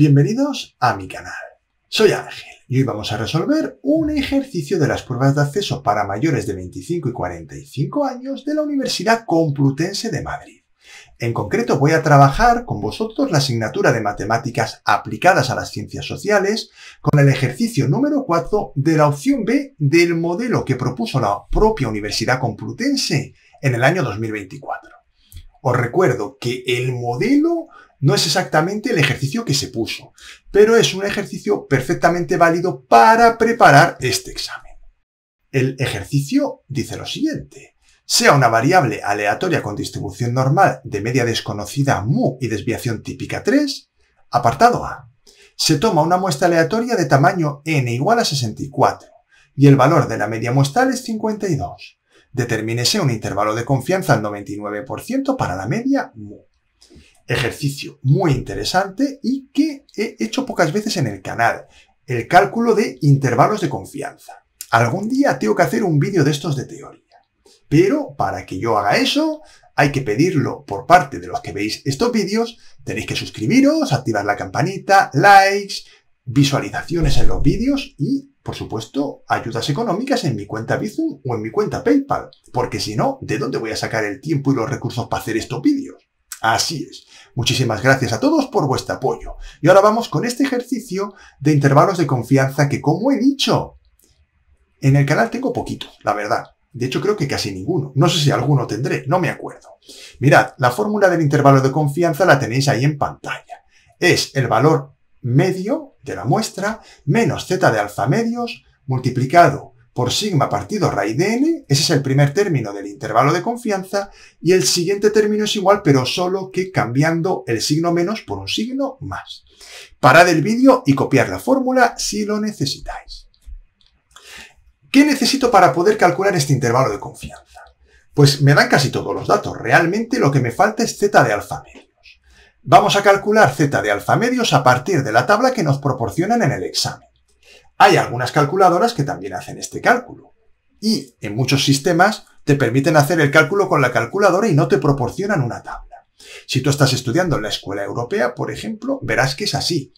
Bienvenidos a mi canal. Soy Ángel y hoy vamos a resolver un ejercicio de las pruebas de acceso para mayores de 25 y 45 años de la Universidad Complutense de Madrid. En concreto voy a trabajar con vosotros la asignatura de matemáticas aplicadas a las ciencias sociales con el ejercicio número 4 de la opción B del modelo que propuso la propia Universidad Complutense en el año 2024. Os recuerdo que el modelo no es exactamente el ejercicio que se puso, pero es un ejercicio perfectamente válido para preparar este examen. El ejercicio dice lo siguiente. Sea una variable aleatoria con distribución normal de media desconocida mu y desviación típica 3, apartado A. Se toma una muestra aleatoria de tamaño n igual a 64 y el valor de la media muestral es 52. Determínese un intervalo de confianza al 99% para la media mu ejercicio muy interesante y que he hecho pocas veces en el canal, el cálculo de intervalos de confianza. Algún día tengo que hacer un vídeo de estos de teoría, pero para que yo haga eso hay que pedirlo por parte de los que veis estos vídeos, tenéis que suscribiros, activar la campanita, likes, visualizaciones en los vídeos y, por supuesto, ayudas económicas en mi cuenta Bizum o en mi cuenta PayPal, porque si no, ¿de dónde voy a sacar el tiempo y los recursos para hacer estos vídeos? Así es. Muchísimas gracias a todos por vuestro apoyo. Y ahora vamos con este ejercicio de intervalos de confianza que, como he dicho, en el canal tengo poquito, la verdad. De hecho, creo que casi ninguno. No sé si alguno tendré, no me acuerdo. Mirad, la fórmula del intervalo de confianza la tenéis ahí en pantalla. Es el valor medio de la muestra menos z de alfa medios multiplicado por sigma partido raíz de n, ese es el primer término del intervalo de confianza, y el siguiente término es igual, pero solo que cambiando el signo menos por un signo más. Parad el vídeo y copiar la fórmula si lo necesitáis. ¿Qué necesito para poder calcular este intervalo de confianza? Pues me dan casi todos los datos. Realmente lo que me falta es z de alfa medios. Vamos a calcular z de alfa medios a partir de la tabla que nos proporcionan en el examen. Hay algunas calculadoras que también hacen este cálculo. Y en muchos sistemas te permiten hacer el cálculo con la calculadora y no te proporcionan una tabla. Si tú estás estudiando en la escuela europea, por ejemplo, verás que es así.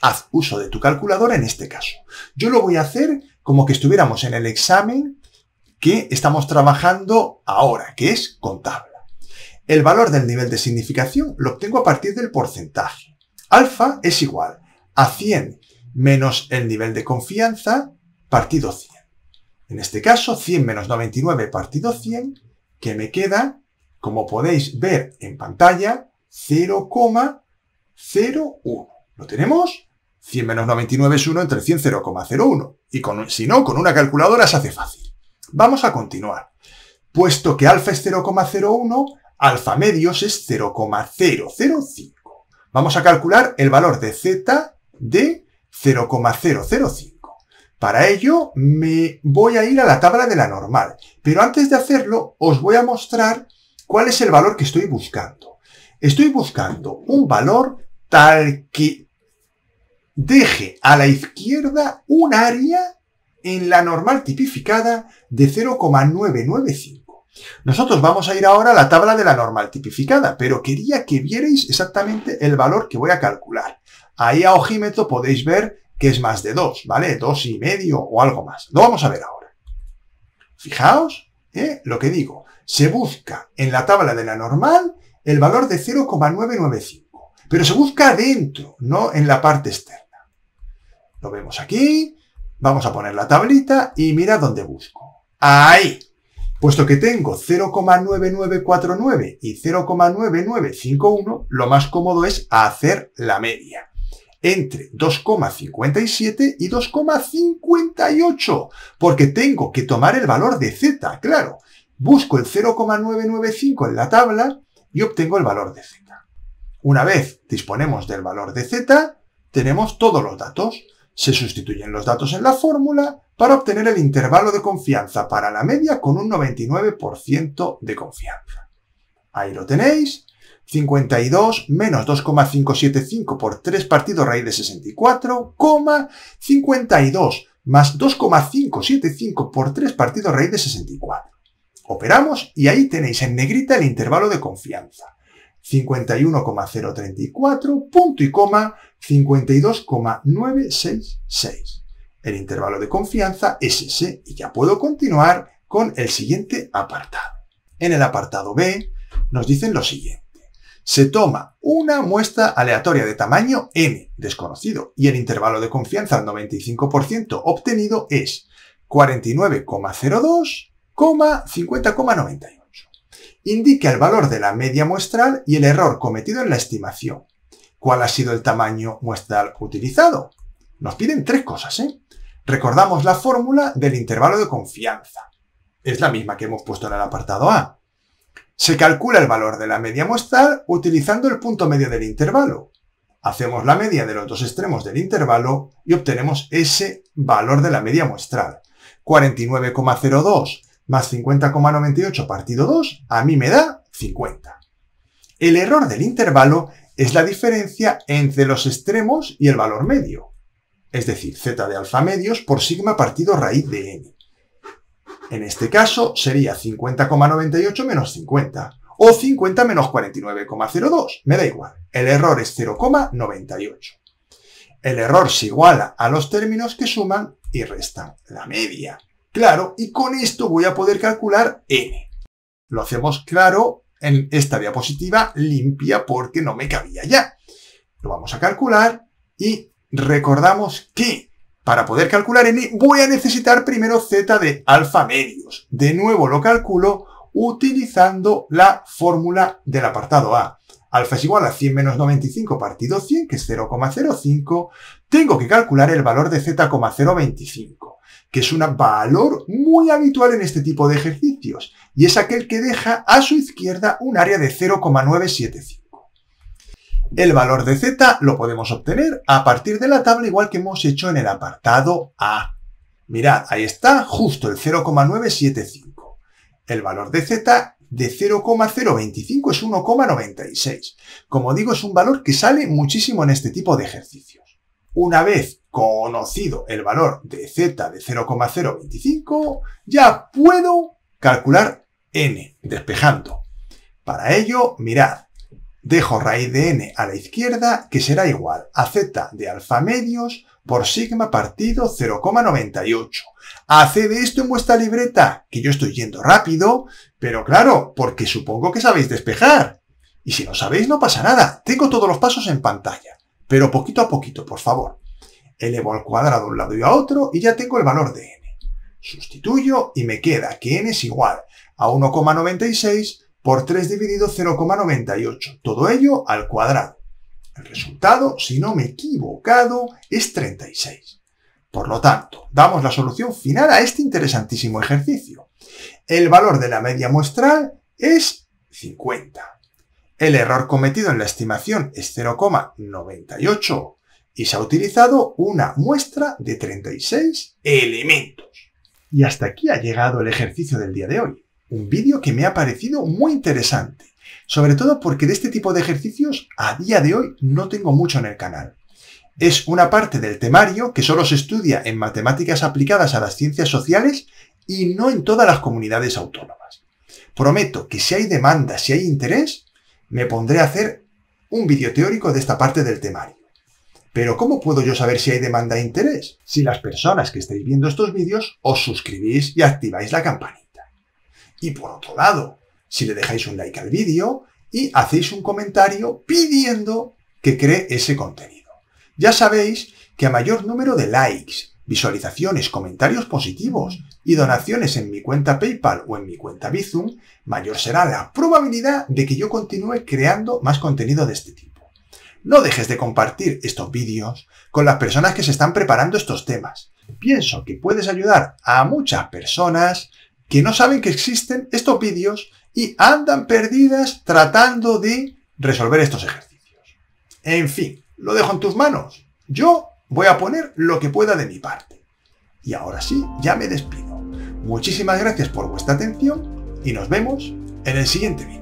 Haz uso de tu calculadora en este caso. Yo lo voy a hacer como que estuviéramos en el examen que estamos trabajando ahora, que es con tabla. El valor del nivel de significación lo obtengo a partir del porcentaje. Alfa es igual a 100 menos el nivel de confianza partido 100. En este caso, 100 menos 99 partido 100, que me queda, como podéis ver en pantalla, 0,01. ¿Lo tenemos? 100 menos 99 es 1 entre 100, 0,01. Y con, si no, con una calculadora se hace fácil. Vamos a continuar. Puesto que alfa es 0,01, alfa medios es 0,005. Vamos a calcular el valor de z de 0,005. Para ello me voy a ir a la tabla de la normal, pero antes de hacerlo os voy a mostrar cuál es el valor que estoy buscando. Estoy buscando un valor tal que deje a la izquierda un área en la normal tipificada de 0,995. Nosotros vamos a ir ahora a la tabla de la normal tipificada, pero quería que vierais exactamente el valor que voy a calcular. Ahí a ojímetro podéis ver que es más de 2, ¿vale? 2 y medio o algo más. Lo vamos a ver ahora. Fijaos ¿eh? lo que digo. Se busca en la tabla de la normal el valor de 0,995, pero se busca adentro, no en la parte externa. Lo vemos aquí. Vamos a poner la tablita y mira dónde busco. ¡Ahí! Puesto que tengo 0,9949 y 0,9951, lo más cómodo es hacer la media entre 2,57 y 2,58, porque tengo que tomar el valor de z, claro. Busco el 0,995 en la tabla y obtengo el valor de z. Una vez disponemos del valor de z, tenemos todos los datos. Se sustituyen los datos en la fórmula para obtener el intervalo de confianza para la media con un 99% de confianza. Ahí lo tenéis. 52 menos 2,575 por 3 partido raíz de 64, 52 más 2,575 por 3 partido raíz de 64. Operamos y ahí tenéis en negrita el intervalo de confianza. 51,034, punto y coma 52,966. El intervalo de confianza es ese y ya puedo continuar con el siguiente apartado. En el apartado B nos dicen lo siguiente se toma una muestra aleatoria de tamaño n desconocido y el intervalo de confianza al 95% obtenido es 49,02,50,98. Indica el valor de la media muestral y el error cometido en la estimación. ¿Cuál ha sido el tamaño muestral utilizado? Nos piden tres cosas, ¿eh? Recordamos la fórmula del intervalo de confianza. Es la misma que hemos puesto en el apartado A. Se calcula el valor de la media muestral utilizando el punto medio del intervalo. Hacemos la media de los dos extremos del intervalo y obtenemos ese valor de la media muestral. 49,02 más 50,98 partido 2 a mí me da 50. El error del intervalo es la diferencia entre los extremos y el valor medio, es decir, z de alfa medios por sigma partido raíz de n. En este caso sería 50,98 menos 50 o 50 menos 49,02, me da igual. El error es 0,98. El error se iguala a los términos que suman y restan la media. Claro, y con esto voy a poder calcular n. Lo hacemos claro en esta diapositiva limpia porque no me cabía ya. Lo vamos a calcular y recordamos que para poder calcular n voy a necesitar primero z de alfa medios. De nuevo lo calculo utilizando la fórmula del apartado A. Alfa es igual a 100 menos 95 partido 100, que es 0,05. Tengo que calcular el valor de z,025, que es un valor muy habitual en este tipo de ejercicios, y es aquel que deja a su izquierda un área de 0,975. El valor de z lo podemos obtener a partir de la tabla igual que hemos hecho en el apartado A. Mirad, ahí está justo el 0,975. El valor de z de 0,025 es 1,96. Como digo, es un valor que sale muchísimo en este tipo de ejercicios. Una vez conocido el valor de z de 0,025, ya puedo calcular n, despejando. Para ello, mirad, Dejo raíz de n a la izquierda que será igual a z de alfa medios por sigma partido 0,98. Haced esto en vuestra libreta, que yo estoy yendo rápido, pero claro, porque supongo que sabéis despejar. Y si no sabéis, no pasa nada. Tengo todos los pasos en pantalla. Pero poquito a poquito, por favor. Elevo al cuadrado a un lado y a otro y ya tengo el valor de n. Sustituyo y me queda que n es igual a 1,96 por 3 dividido 0,98. Todo ello al cuadrado. El resultado, si no me he equivocado, es 36. Por lo tanto, damos la solución final a este interesantísimo ejercicio. El valor de la media muestral es 50. El error cometido en la estimación es 0,98 y se ha utilizado una muestra de 36 elementos. Y hasta aquí ha llegado el ejercicio del día de hoy un vídeo que me ha parecido muy interesante, sobre todo porque de este tipo de ejercicios a día de hoy no tengo mucho en el canal. Es una parte del temario que solo se estudia en matemáticas aplicadas a las ciencias sociales y no en todas las comunidades autónomas. Prometo que si hay demanda, si hay interés, me pondré a hacer un vídeo teórico de esta parte del temario. Pero ¿cómo puedo yo saber si hay demanda e interés? Si las personas que estáis viendo estos vídeos os suscribís y activáis la campana. Y por otro lado, si le dejáis un like al vídeo y hacéis un comentario pidiendo que cree ese contenido. Ya sabéis que a mayor número de likes, visualizaciones, comentarios positivos y donaciones en mi cuenta PayPal o en mi cuenta Bizum, mayor será la probabilidad de que yo continúe creando más contenido de este tipo. No dejes de compartir estos vídeos con las personas que se están preparando estos temas. Pienso que puedes ayudar a muchas personas que no saben que existen estos vídeos y andan perdidas tratando de resolver estos ejercicios. En fin, lo dejo en tus manos. Yo voy a poner lo que pueda de mi parte. Y ahora sí, ya me despido. Muchísimas gracias por vuestra atención y nos vemos en el siguiente vídeo.